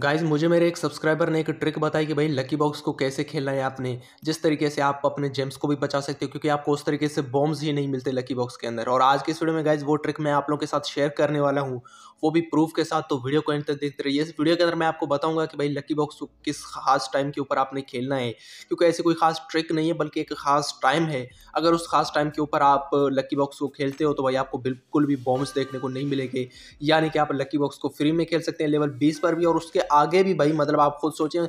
guys मुझे मेरे एक सब्सक्राइबर ने एक ट्रिक बताई कि भाई लकी बॉक्स को कैसे खेलना है आपने जिस तरीके से आप अपने जेम्स को भी बचा सकते हो क्योंकि आपको उस तरीके से बॉम्ब्स ही नहीं मिलते लकी बॉक्स के अंदर और आज के इस वीडियो में गाइज वो ट्रिक मैं आप लोगों के साथ शेयर करने वाला हूँ वो भी प्रूफ के साथ तो वीडियो को एंड तक देखते रहिए इस वीडियो के अंदर मैं आपको बताऊंगा कि भाई लकी बॉक्स किस खास टाइम के ऊपर आपने खेलना है क्योंकि ऐसी कोई खास ट्रिक नहीं है बल्कि एक खास टाइम है अगर उस खास टाइम के ऊपर आप लकी बॉक्स को खेलते हो तो भाई आपको बिल्कुल भी बॉम्ब्स देखने को नहीं मिलेंगे यानी कि आप लकी बॉक्स को फ्री में खेल सकते हैं लेवल बीस पर भी और उसके आगे भी भाई मतलब आप खुद सोचें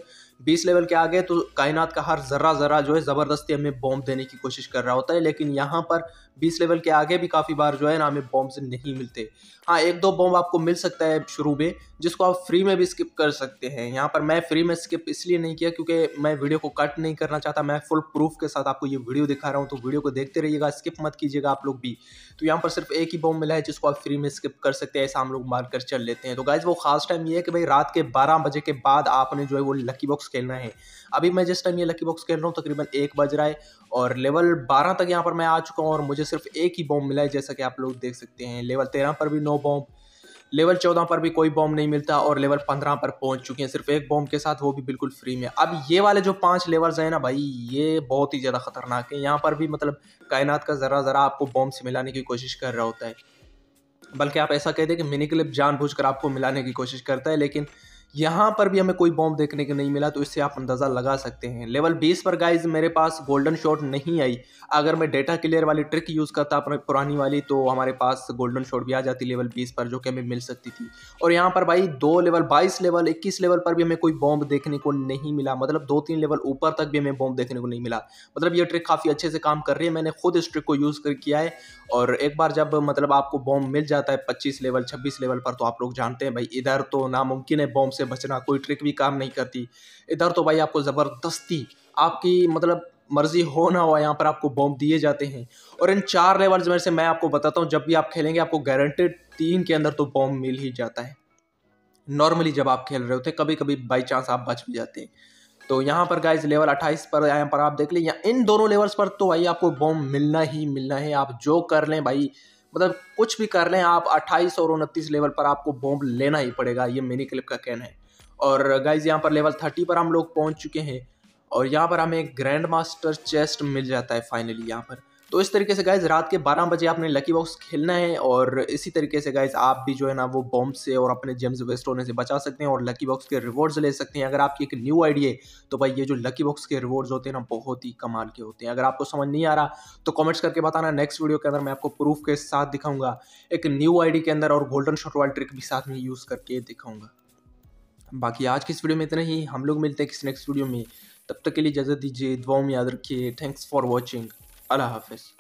बीस लेवल के आगे तो कायनात का हर ज़रा ज़रा जो है ज़बरदस्ती हमें बॉम्ब देने की कोशिश कर रहा होता है लेकिन यहाँ पर बीस लेवल के आगे भी काफ़ी बार जो है ना हमें बॉम्ब्स नहीं मिलते हाँ एक दो बॉम्ब आपको मिल सकता है शुरू में जिसको आप फ्री में भी स्किप कर सकते हैं यहाँ पर मैं फ्री में स्किप इसलिए नहीं किया क्योंकि मैं वीडियो को कट नहीं करना चाहता मैं फुल प्रूफ के साथ आपको ये वीडियो दिखा रहा हूँ तो वीडियो को देखते रहिएगा स्किप मत कीजिएगा आप लोग भी तो यहाँ पर सिर्फ एक ही बॉम्ब मिला है जिसको आप फ्री में स्किप कर सकते हैं ऐसा हम लोग मार कर चल लेते हैं तो गाइज वो खास टाइम ये है कि भाई रात के बारह बजे के बाद आपने जो है वो लकी बॉक्स खेलना है अभी मैं जिस टाइम ये लकी बॉक्स खेल रहा हूँ तकरीबन एक बज रहा है और लेवल बारह तक यहाँ पर मैं आ चुका हूँ और मुझे सिर्फ एक ही बॉम्ब मिला है जैसा कि आप लोग देख सकते हैं लेवल तेरह पर भी नौ बॉम्ब लेवल चौदह पर भी कोई बॉम्ब नहीं मिलता और लेवल पंद्रह पर पहुंच चुके हैं सिर्फ एक बॉम्ब के साथ वो भी बिल्कुल फ्री में अब ये वाले जो पांच लेवल्स हैं ना भाई ये बहुत ही ज़्यादा खतरनाक है यहाँ पर भी मतलब कायनात का ज़रा ज़रा आपको बॉम्ब से मिलाने की कोशिश कर रहा होता है बल्कि आप ऐसा कह दें कि मिनी क्लिप जानबूझकर आपको मिलाने की कोशिश करता है लेकिन यहाँ पर भी हमें कोई बॉम्ब देखने को नहीं मिला तो इससे आप अंदाज़ा लगा सकते हैं लेवल 20 पर गाइज मेरे पास गोल्डन शॉट नहीं आई अगर मैं डेटा क्लियर वाली ट्रिक यूज़ करता अपने पुरानी वाली तो हमारे पास गोल्डन शॉट भी आ जाती लेवल 20 पर जो कि हमें मिल सकती थी और यहाँ पर भाई दो लेवल बाईस लेवल इक्कीस लेवल पर भी हमें कोई बॉम्ब देखने को नहीं मिला मतलब दो तीन लेवल ऊपर तक भी हमें बॉम्ब देखने को नहीं मिला मतलब ये ट्रिक काफ़ी अच्छे से काम कर रही है मैंने खुद इस ट्रिक को यूज़ कर किया है और एक बार जब मतलब आपको बॉम्ब मिल जाता है पच्चीस लेवल छब्बीस लेवल पर तो आप लोग जानते हैं भाई इधर तो नामुमकिन है बॉम्ब से बचना कोई ट्रिक भी काम नहीं करती इधर तो भाई आपको ज़बरदस्ती आपकी मतलब मर्जी हो ना हो यहाँ पर आपको बॉम्ब दिए जाते हैं और इन चार लेवल्स में से मैं आपको बताता हूँ जब भी आप खेलेंगे आपको गारंटेड तीन के अंदर तो बॉम्ब मिल ही जाता है नॉर्मली जब आप खेल रहे होते हैं कभी कभी बाई चांस आप बच भी जाते हैं तो यहाँ पर गाइज लेवल 28 पर यहाँ पर आप देख लें इन दोनों लेवल्स पर तो भाई आपको बॉम्ब मिलना ही मिलना है आप जो कर लें भाई मतलब कुछ भी कर लें आप अट्ठाईस और उनतीस लेवल पर आपको बॉम्ब लेना ही पड़ेगा ये मिनी क्लिप का कहना है और गाइज यहाँ पर लेवल थर्टी पर हम लोग पहुँच चुके हैं और यहाँ पर हमें ग्रैंड मास्टर चेस्ट मिल जाता है फाइनली यहाँ पर तो इस तरीके से गाइज रात के बारह बजे आपने लकी बॉक्स खेलना है और इसी तरीके से गाइज आप भी जो है ना वो बॉम्ब से और अपने जेम्स वेस्ट होने से बचा सकते हैं और लकी बॉक्स के रिवॉर्ड्स ले सकते हैं अगर आपकी एक न्यू आइडिया है तो भाई ये जो लकी बॉक्स के रिवॉर्ड्स होते हैं ना बहुत ही कमाल के होते हैं अगर आपको समझ नहीं आ रहा तो कॉमेंट्स करके बताना नेक्स्ट वीडियो के अंदर मैं आपको प्रूफ के साथ दिखाऊंगा एक न्यू आईडी के अंदर और गोल्डन शॉट वाल ट्रिक भी साथ में यूज़ करके दिखाऊंगा बाकी आज की इस वीडियो में इतना ही हम लोग मिलते हैं किसी नेक्स्ट वीडियो में तब तक के लिए इजाज़त दीजिए दुआओं में याद रखिए थैंक्स फॉर वॉचिंग على هافس